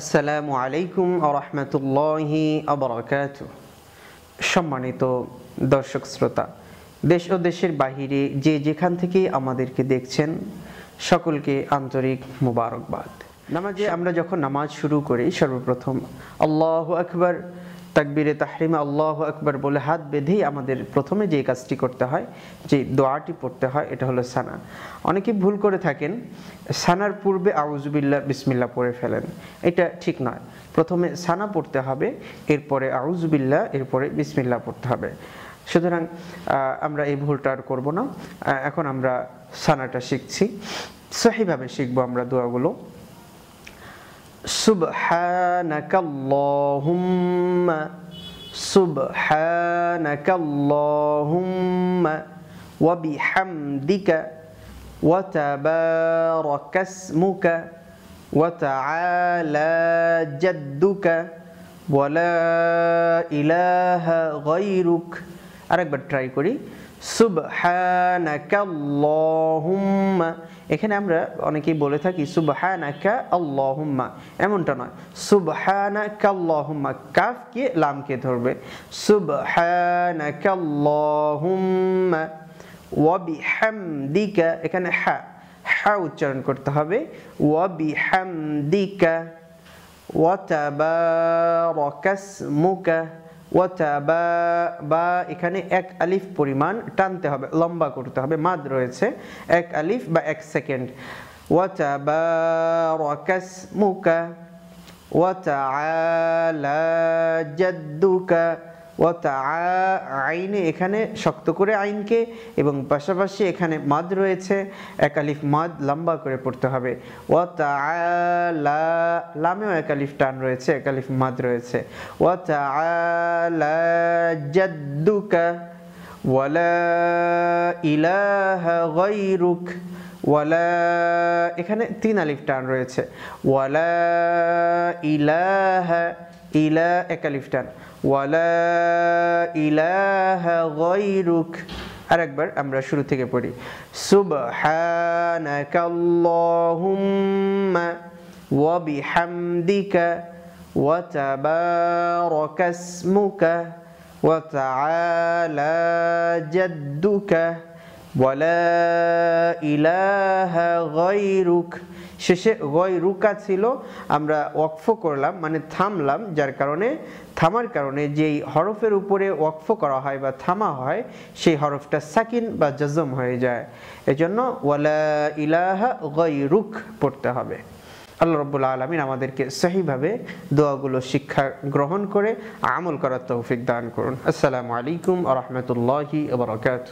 আসসালামু আলাইকুম আরহামতুল্লাহি আবরাকাত সম্মানিত দর্শক শ্রোতা দেশ ও দেশের বাহিরে যে যেখান থেকে আমাদেরকে দেখছেন সকলকে আন্তরিক মুবারকবাদ নামাজে আমরা যখন নামাজ শুরু করি সর্বপ্রথম আল্লাহ আকবর তাকবিরে তাহরিমা আল্লাহ আকবর বলে হাত বেঁধেই আমাদের প্রথমে যে কাজটি করতে হয় যে দোয়াটি পড়তে হয় এটা হলো সানা অনেকে ভুল করে থাকেন সানার পূর্বে আউজবিল্লা বিসমিল্লা পড়ে ফেলেন এটা ঠিক নয় প্রথমে সানা পড়তে হবে এরপরে আউজবিল্লা এরপরে বিসমিল্লা পড়তে হবে সুতরাং আমরা এই ভুলটা আর করবো না এখন আমরা সানাটা শিখছি সহিভাবে শিখবো আমরা দোয়াগুলো سبحانك اللهم سبحانك اللهم وبحمدك وتبارك اسمك وتعالى جدك ولا إله غيرك আরেকবার ট্রাই করি সুবহানাকা আল্লাহুম্মা এখানে আমরা অনেকেই বলে থাকি সুবহানাকা আল্লাহুম্মা এমনটা নয় সুবহানাকা আল্লাহুম্মা কাফকে লামকে ধরবে সুবহানাকা আল্লাহুম্মা ওয়াবিহামদিকা এখানে হা হা উচ্চারণ করতে হবে ওয়াবিহামদিকা ওয়াতাবারাকাসমুকা ওয়াচা বা বা এখানে এক আলিফ পরিমাণ টানতে হবে লম্বা করতে হবে মাদ রয়েছে এক আলিফ বা এক সেকেন্ড ওয়াচা বা রকাস মুকা ওয়াচা আলা জাদ্দুকা ও তা আইনে এখানে শক্ত করে আইনকে এবং পাশাপাশি এখানে মদ রয়েছে একালিফ মদ লম্বা করে পড়তে হবে ও তা লামেও একালিফ টান রয়েছে একালিফ মদ রয়েছে ও তা জাদ্দুকা ওয়ালা ইলাহা গৈরুক ওয়ালা এখানে তিন আলিফ টান রয়েছে ওয়ালা ইলাহ ইলা এক আলিফ টান ওয়ালা ইলাহা গৈরুক আরেকবার আমরা শুরু থেকে পড়ি সুবহানাকাল্লাহুম্মা ওয়া বিহামদিকা ওয়া তাবারাকাসমুকা ওয়া তাআলা জাদ্দুকা ওয়ালা ইলাহা রুকা শেষে ছিল আমরা ওয়কফ করলাম মানে থামলাম যার কারণে থামার কারণে যেই হরফের উপরে ওয়কফ করা হয় বা থামা হয় সেই হরফটা সাকিন বা জজম হয়ে যায় এজন্য ওয়ালা ইলাহা রুক পড়তে হবে আল্লাহ রব্বুল্লা আলমিন আমাদেরকে সহিভাবে দোয়াগুলো শিক্ষা গ্রহণ করে আমল করার তৌফিক দান করুন আসসালামু আলাইকুম আ রহমতুল্লাহি আবরকাত